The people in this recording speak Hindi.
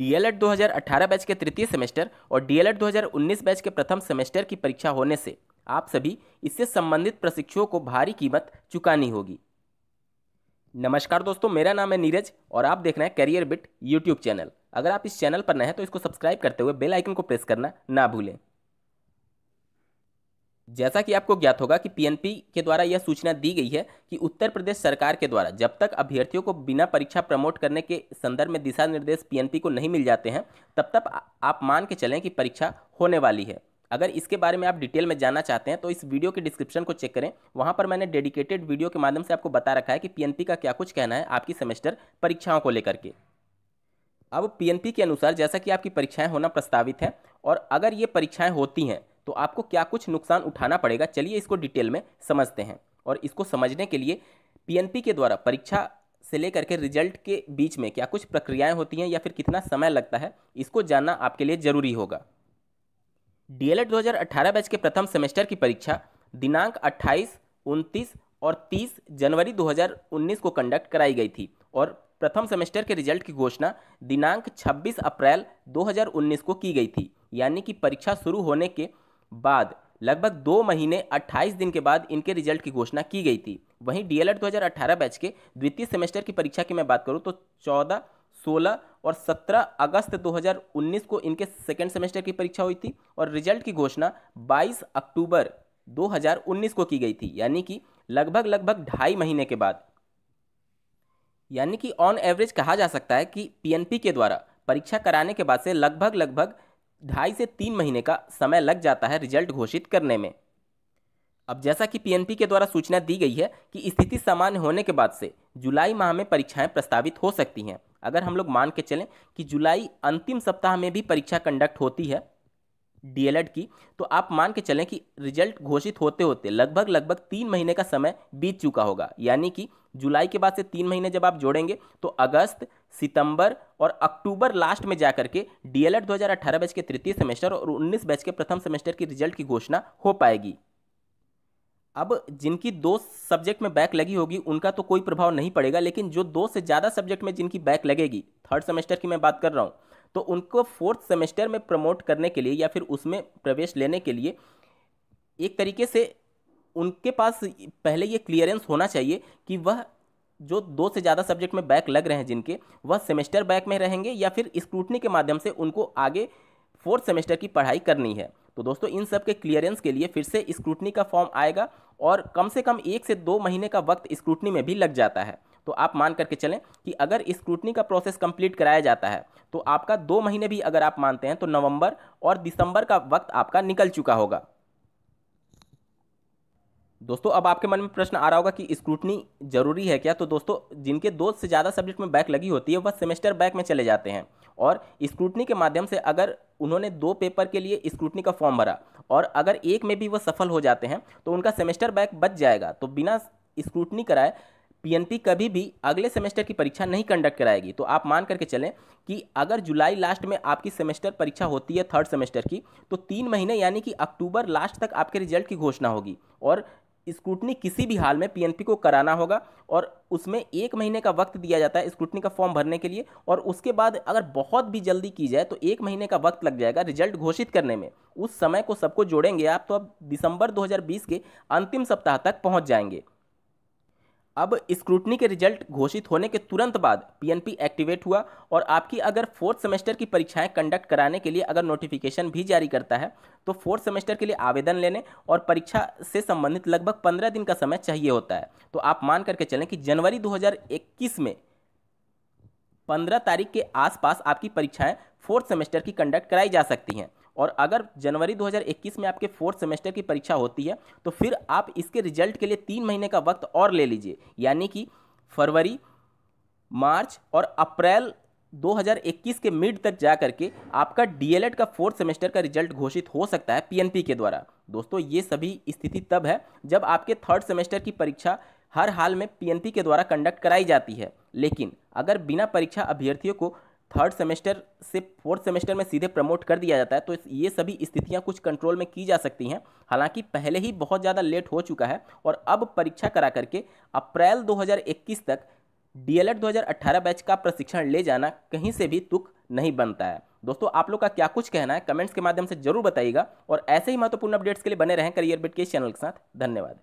डीएलएड 2018 बैच के तृतीय सेमेस्टर और डीएलएड 2019 बैच के प्रथम सेमेस्टर की परीक्षा होने से आप सभी इससे संबंधित प्रशिक्षुओं को भारी कीमत चुकानी होगी नमस्कार दोस्तों मेरा नाम है नीरज और आप देख रहे हैं कैरियर बिट यूट्यूब चैनल अगर आप इस चैनल पर नए हैं तो इसको सब्सक्राइब करते हुए बेल आइकन को प्रेस करना ना भूलें जैसा कि आपको ज्ञात होगा कि पीएनपी के द्वारा यह सूचना दी गई है कि उत्तर प्रदेश सरकार के द्वारा जब तक अभ्यर्थियों को बिना परीक्षा प्रमोट करने के संदर्भ में दिशा निर्देश पीएनपी को नहीं मिल जाते हैं तब तक आप मान के चलें कि परीक्षा होने वाली है अगर इसके बारे में आप डिटेल में जानना चाहते हैं तो इस वीडियो के डिस्क्रिप्शन को चेक करें वहाँ पर मैंने डेडिकेटेड वीडियो के माध्यम से आपको बता रखा है कि पी का क्या कुछ कहना है आपकी सेमेस्टर परीक्षाओं को लेकर के अब पी के अनुसार जैसा कि आपकी परीक्षाएँ होना प्रस्तावित हैं और अगर ये परीक्षाएँ होती हैं तो आपको क्या कुछ नुकसान उठाना पड़ेगा चलिए इसको डिटेल में समझते हैं और इसको समझने के लिए पीएनपी के द्वारा परीक्षा से लेकर के रिजल्ट के बीच में क्या कुछ प्रक्रियाएं होती हैं या फिर कितना समय लगता है इसको जानना आपके लिए ज़रूरी होगा डीएलएड 2018 बैच के प्रथम सेमेस्टर की परीक्षा दिनांक 28, 29 और 30 जनवरी 2019 को कंडक्ट कराई गई थी और प्रथम सेमेस्टर के रिजल्ट की घोषणा दिनांक 26 अप्रैल 2019 को की गई थी यानी कि परीक्षा शुरू होने के बाद लगभग दो महीने 28 दिन के बाद इनके रिजल्ट की घोषणा की गई थी वहीं डीएलएड 2018 बैच के द्वितीय सेमेस्टर की परीक्षा की मैं बात करूं तो 14, 16 और 17 अगस्त 2019 को इनके सेकेंड सेमेस्टर की परीक्षा हुई थी और रिजल्ट की घोषणा 22 अक्टूबर 2019 को की गई थी यानी कि लगभग लगभग ढाई महीने के बाद यानी कि ऑन एवरेज कहा जा सकता है कि पीएनपी के द्वारा परीक्षा कराने के बाद से लगभग लगभग ढाई से तीन महीने का समय लग जाता है रिजल्ट घोषित करने में अब जैसा कि पीएनपी के द्वारा सूचना दी गई है कि स्थिति सामान्य होने के बाद से जुलाई माह में परीक्षाएं प्रस्तावित हो सकती हैं अगर हम लोग मान के चलें कि जुलाई अंतिम सप्ताह में भी परीक्षा कंडक्ट होती है डीएलएड की तो आप मान के चलें कि रिजल्ट घोषित होते होते लगभग लगभग तीन महीने का समय बीत चुका होगा यानी कि जुलाई के बाद से तीन महीने जब आप जोड़ेंगे तो अगस्त सितंबर और अक्टूबर लास्ट में जाकर के डीएलएड 2018 बैच के तृतीय सेमेस्टर और 19 बैच के प्रथम सेमेस्टर की रिजल्ट की घोषणा हो पाएगी अब जिनकी दो सब्जेक्ट में बैक लगी होगी उनका तो कोई प्रभाव नहीं पड़ेगा लेकिन जो दो से ज़्यादा सब्जेक्ट में जिनकी बैक लगेगी थर्ड सेमेस्टर की मैं बात कर रहा हूँ तो उनको फोर्थ सेमेस्टर में प्रमोट करने के लिए या फिर उसमें प्रवेश लेने के लिए एक तरीके से उनके पास पहले ये क्लियरेंस होना चाहिए कि वह जो दो से ज़्यादा सब्जेक्ट में बैक लग रहे हैं जिनके वह सेमेस्टर बैक में रहेंगे या फिर स्क्रूटनी के माध्यम से उनको आगे फोर्थ सेमेस्टर की पढ़ाई करनी है तो दोस्तों इन सब के क्लियरेंस के लिए फिर से स्क्रूटनी का फॉर्म आएगा और कम से कम एक से दो महीने का वक्त स्क्रूटनी में भी लग जाता है तो आप मान करके चलें कि अगर स्क्रूटनी का प्रोसेस कंप्लीट कराया जाता है तो आपका दो महीने भी अगर आप मानते हैं तो नवंबर और दिसंबर का वक्त आपका निकल चुका होगा दोस्तों अब आपके मन में प्रश्न आ रहा होगा कि स्क्रूटनी जरूरी है क्या तो दोस्तों जिनके दो से ज़्यादा सब्जेक्ट में बैक लगी होती है वह सेमेस्टर बैक में चले जाते हैं और स्क्रूटनी के माध्यम से अगर उन्होंने दो पेपर के लिए स्क्रूटनी का फॉर्म भरा और अगर एक में भी वह सफल हो जाते हैं तो उनका सेमेस्टर बैक बच जाएगा तो बिना स्क्रूटनी कराए पीएनपी कभी भी अगले सेमेस्टर की परीक्षा नहीं कंडक्ट कराएगी तो आप मान करके चलें कि अगर जुलाई लास्ट में आपकी सेमेस्टर परीक्षा होती है थर्ड सेमेस्टर की तो तीन महीने यानी कि अक्टूबर लास्ट तक आपके रिजल्ट की घोषणा होगी और स्क्रूटनी किसी भी हाल में पीएनपी को कराना होगा और उसमें एक महीने का वक्त दिया जाता है स्क्रूटनी का फॉर्म भरने के लिए और उसके बाद अगर बहुत भी जल्दी की जाए तो एक महीने का वक्त लग जाएगा रिजल्ट घोषित करने में उस समय को सबको जोड़ेंगे आप तो अब दिसंबर 2020 के अंतिम सप्ताह तक पहुंच जाएंगे अब स्क्रूटनी के रिजल्ट घोषित होने के तुरंत बाद पीएनपी एक्टिवेट हुआ और आपकी अगर फोर्थ सेमेस्टर की परीक्षाएं कंडक्ट कराने के लिए अगर नोटिफिकेशन भी जारी करता है तो फोर्थ सेमेस्टर के लिए आवेदन लेने और परीक्षा से संबंधित लगभग पंद्रह दिन का समय चाहिए होता है तो आप मान करके चलें कि जनवरी दो में पंद्रह तारीख के आसपास आपकी परीक्षाएँ फोर्थ सेमेस्टर की कंडक्ट कराई जा सकती हैं और अगर जनवरी 2021 में आपके फोर्थ सेमेस्टर की परीक्षा होती है तो फिर आप इसके रिजल्ट के लिए तीन महीने का वक्त और ले लीजिए यानी कि फरवरी मार्च और अप्रैल 2021 के मिड तक जा करके आपका डी का फोर्थ सेमेस्टर का रिजल्ट घोषित हो सकता है पी के द्वारा दोस्तों ये सभी स्थिति तब है जब आपके थर्ड सेमेस्टर की परीक्षा हर हाल में पीएनपी के द्वारा कंडक्ट कराई जाती है लेकिन अगर बिना परीक्षा अभ्यर्थियों को थर्ड सेमेस्टर से फोर्थ सेमेस्टर में सीधे प्रमोट कर दिया जाता है तो ये सभी स्थितियाँ कुछ कंट्रोल में की जा सकती हैं हालांकि पहले ही बहुत ज़्यादा लेट हो चुका है और अब परीक्षा करा करके अप्रैल 2021 तक डीएलएड 2018 बैच का प्रशिक्षण ले जाना कहीं से भी तुक नहीं बनता है दोस्तों आप लोग का क्या कुछ कहना है कमेंट्स के माध्यम से जरूर बताइएगा और ऐसे ही महत्वपूर्ण अपडेट्स के लिए बने रहें करियर बिट के चैनल के साथ धन्यवाद